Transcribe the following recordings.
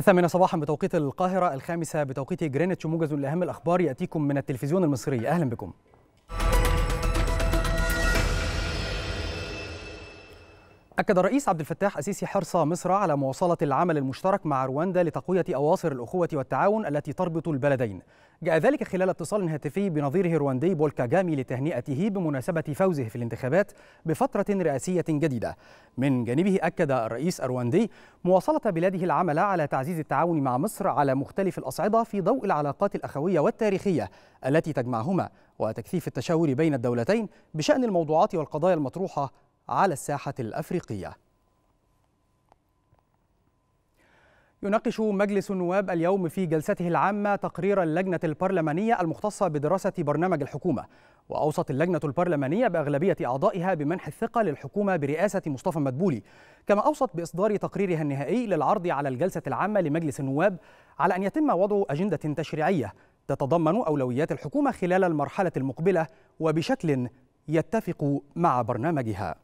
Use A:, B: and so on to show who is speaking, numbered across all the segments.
A: الثامنة صباحا بتوقيت القاهرة الخامسة بتوقيت جرينتش موجز لأهم الأخبار يأتيكم من التلفزيون المصري أهلا بكم أكد الرئيس عبد الفتاح السيسي حرص مصر على مواصلة العمل المشترك مع رواندا لتقوية أواصر الأخوة والتعاون التي تربط البلدين. جاء ذلك خلال اتصال هاتفي بنظيره الرواندي بول كاجامي لتهنئته بمناسبة فوزه في الانتخابات بفترة رئاسية جديدة. من جانبه أكد الرئيس الرواندي مواصلة بلاده العمل على تعزيز التعاون مع مصر على مختلف الأصعدة في ضوء العلاقات الأخوية والتاريخية التي تجمعهما وتكثيف التشاور بين الدولتين بشأن الموضوعات والقضايا المطروحة على الساحة الأفريقية يناقش مجلس النواب اليوم في جلسته العامة تقرير اللجنة البرلمانية المختصة بدراسة برنامج الحكومة وأوصت اللجنة البرلمانية بأغلبية أعضائها بمنح الثقة للحكومة برئاسة مصطفى مدبولي كما أوصت بإصدار تقريرها النهائي للعرض على الجلسة العامة لمجلس النواب على أن يتم وضع أجندة تشريعية تتضمن أولويات الحكومة خلال المرحلة المقبلة وبشكل يتفق مع برنامجها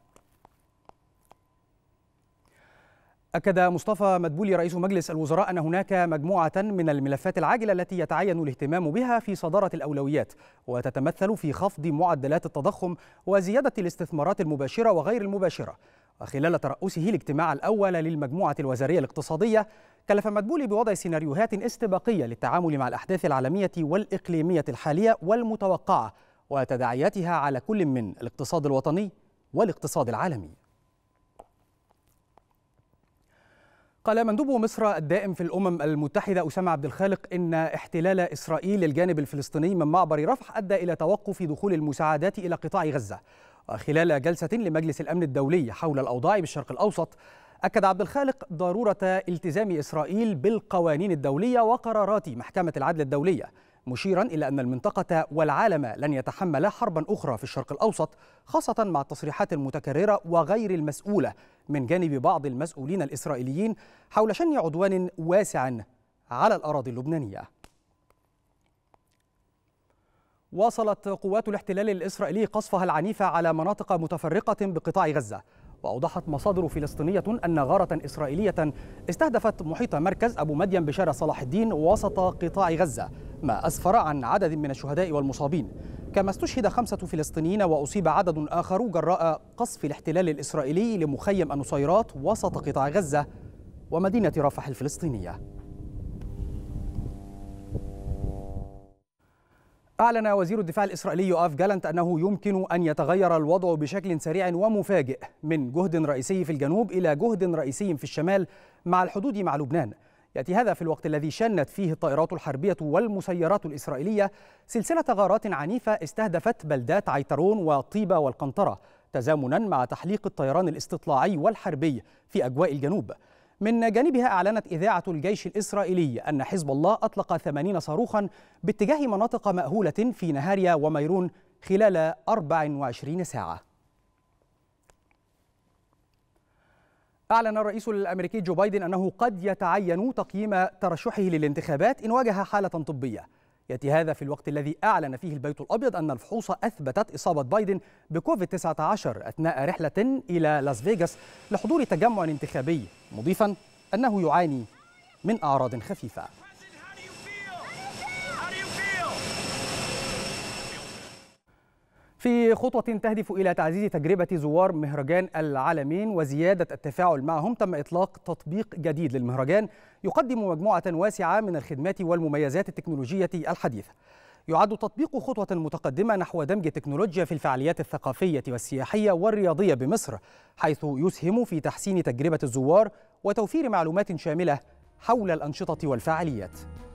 A: أكد مصطفى مدبولي رئيس مجلس الوزراء أن هناك مجموعة من الملفات العاجلة التي يتعين الاهتمام بها في صدارة الأولويات وتتمثل في خفض معدلات التضخم وزيادة الاستثمارات المباشرة وغير المباشرة وخلال ترأسه الاجتماع الأول للمجموعة الوزارية الاقتصادية كلف مدبولي بوضع سيناريوهات استباقية للتعامل مع الأحداث العالمية والإقليمية الحالية والمتوقعة وتداعياتها على كل من الاقتصاد الوطني والاقتصاد العالمي قال مندوب مصر الدائم في الأمم المتحدة أسامة عبد الخالق إن احتلال إسرائيل للجانب الفلسطيني من معبر رفح أدى إلى توقف دخول المساعدات إلى قطاع غزة وخلال جلسة لمجلس الأمن الدولي حول الأوضاع بالشرق الأوسط أكد عبد الخالق ضرورة التزام إسرائيل بالقوانين الدولية وقرارات محكمة العدل الدولية مشيرا إلى أن المنطقة والعالم لن يتحملا حربا أخرى في الشرق الأوسط خاصة مع التصريحات المتكررة وغير المسؤولة من جانب بعض المسؤولين الإسرائيليين حول شن عدوان واسع على الأراضي اللبنانية واصلت قوات الاحتلال الإسرائيلي قصفها العنيف على مناطق متفرقة بقطاع غزة وأوضحت مصادر فلسطينية أن غارة إسرائيلية استهدفت محيط مركز أبو مدين بشارع صلاح الدين وسط قطاع غزة ما أسفر عن عدد من الشهداء والمصابين كما استشهد خمسة فلسطينيين وأصيب عدد آخر جراء قصف الاحتلال الإسرائيلي لمخيم النصيرات وسط قطاع غزة ومدينة رفح الفلسطينية أعلن وزير الدفاع الإسرائيلي أف جالنت أنه يمكن أن يتغير الوضع بشكل سريع ومفاجئ من جهد رئيسي في الجنوب إلى جهد رئيسي في الشمال مع الحدود مع لبنان يأتي هذا في الوقت الذي شنت فيه الطائرات الحربية والمسيرات الإسرائيلية سلسلة غارات عنيفة استهدفت بلدات عيترون وطيبة والقنطرة تزامنا مع تحليق الطيران الاستطلاعي والحربي في أجواء الجنوب من جانبها أعلنت إذاعة الجيش الإسرائيلي أن حزب الله أطلق 80 صاروخا باتجاه مناطق مأهولة في نهاريا وميرون خلال 24 ساعة أعلن الرئيس الأمريكي جو بايدن أنه قد يتعين تقييم ترشحه للانتخابات إن واجه حالة طبية يأتي هذا في الوقت الذي أعلن فيه البيت الأبيض أن الفحوص أثبتت إصابة بايدن بكوفيد-19 أثناء رحلة إلى لاس فيغاس لحضور تجمع انتخابي مضيفا أنه يعاني من أعراض خفيفة في خطوة تهدف إلى تعزيز تجربة زوار مهرجان العالمين وزيادة التفاعل معهم تم إطلاق تطبيق جديد للمهرجان يقدم مجموعة واسعة من الخدمات والمميزات التكنولوجية الحديثة يعد تطبيق خطوة متقدمة نحو دمج التكنولوجيا في الفعاليات الثقافية والسياحية والرياضية بمصر حيث يسهم في تحسين تجربة الزوار وتوفير معلومات شاملة حول الأنشطة والفعاليات